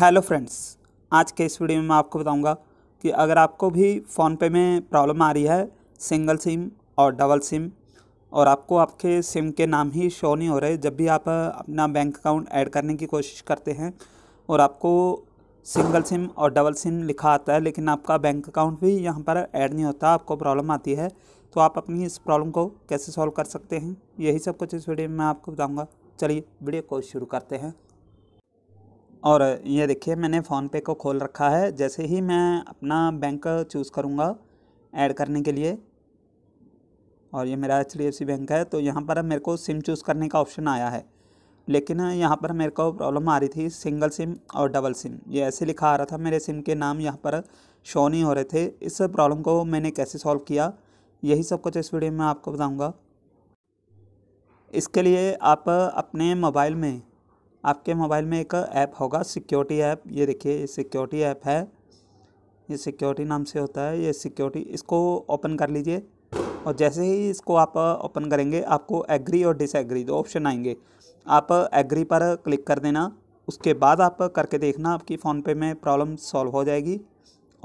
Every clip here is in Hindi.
हेलो फ्रेंड्स आज के इस वीडियो में मैं आपको बताऊंगा कि अगर आपको भी फ़ोनपे में प्रॉब्लम आ रही है सिंगल सिम और डबल सिम और आपको आपके सिम के नाम ही शो नहीं हो रहे जब भी आप अपना बैंक अकाउंट ऐड करने की कोशिश करते हैं और आपको सिंगल सिम और डबल सिम लिखा आता है लेकिन आपका बैंक अकाउंट भी यहाँ पर ऐड नहीं होता आपको प्रॉब्लम आती है तो आप अपनी इस प्रॉब्लम को कैसे सॉल्व कर सकते हैं यही सब कुछ इस वीडियो में मैं आपको बताऊँगा चलिए वीडियो को शुरू करते हैं और ये देखिए मैंने फ़ोनपे को खोल रखा है जैसे ही मैं अपना बैंक चूज़ करूँगा ऐड करने के लिए और ये मेरा H D F C bank है तो यहाँ पर मेरे को सिम चूज़ करने का ऑप्शन आया है लेकिन यहाँ पर मेरे को प्रॉब्लम आ रही थी सिंगल सिम और डबल सिम ये ऐसे लिखा आ रहा था मेरे सिम के नाम यहाँ पर शो नहीं हो रहे थे इस प्रॉब्लम को मैंने कैसे सॉल्व किया यही सब कुछ इस वीडियो में आपको बताऊँगा इसके लिए आप अपने मोबाइल में आपके मोबाइल में एक ऐप होगा सिक्योरिटी ऐप ये देखिए ये सिक्योरिटी ऐप है ये सिक्योरिटी नाम से होता है ये सिक्योरिटी इसको ओपन कर लीजिए और जैसे ही इसको आप ओपन करेंगे आपको एग्री और डिसएग्री दो ऑप्शन आएंगे आप एग्री पर क्लिक कर देना उसके बाद आप करके देखना आपकी फ़ोन पे में प्रॉब्लम सॉल्व हो जाएगी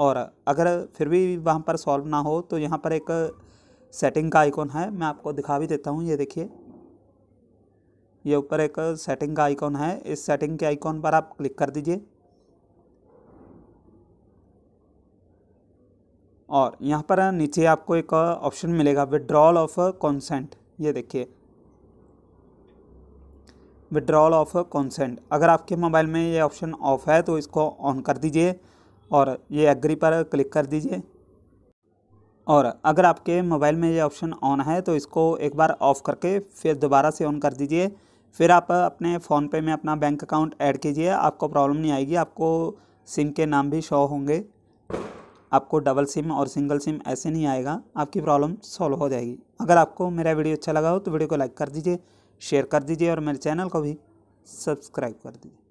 और अगर फिर भी वहाँ पर सॉल्व ना हो तो यहाँ पर एक सेटिंग का आइकॉन है मैं आपको दिखा भी देता हूँ ये देखिए ये ऊपर एक सेटिंग का आइकॉन है इस सेटिंग के आइकॉन पर आप क्लिक कर दीजिए और यहाँ पर नीचे आपको एक ऑप्शन मिलेगा विड्रॉल ऑफ कॉन्सेंट ये देखिए विड्रॉल ऑफ कॉन्सेंट अगर आपके मोबाइल में ये ऑप्शन ऑफ है तो इसको ऑन कर दीजिए और ये एग्री पर क्लिक कर दीजिए और अगर आपके मोबाइल में ये ऑप्शन ऑन है तो इसको एक बार ऑफ़ करके फिर दोबारा से ऑन कर दीजिए फिर आप अपने फ़ोन पे में अपना बैंक अकाउंट ऐड कीजिए आपको प्रॉब्लम नहीं आएगी आपको सिम के नाम भी शो होंगे आपको डबल सिम और सिंगल सिम ऐसे नहीं आएगा आपकी प्रॉब्लम सॉल्व हो जाएगी अगर आपको मेरा वीडियो अच्छा लगा हो तो वीडियो को लाइक कर दीजिए शेयर कर दीजिए और मेरे चैनल को भी सब्सक्राइब कर दीजिए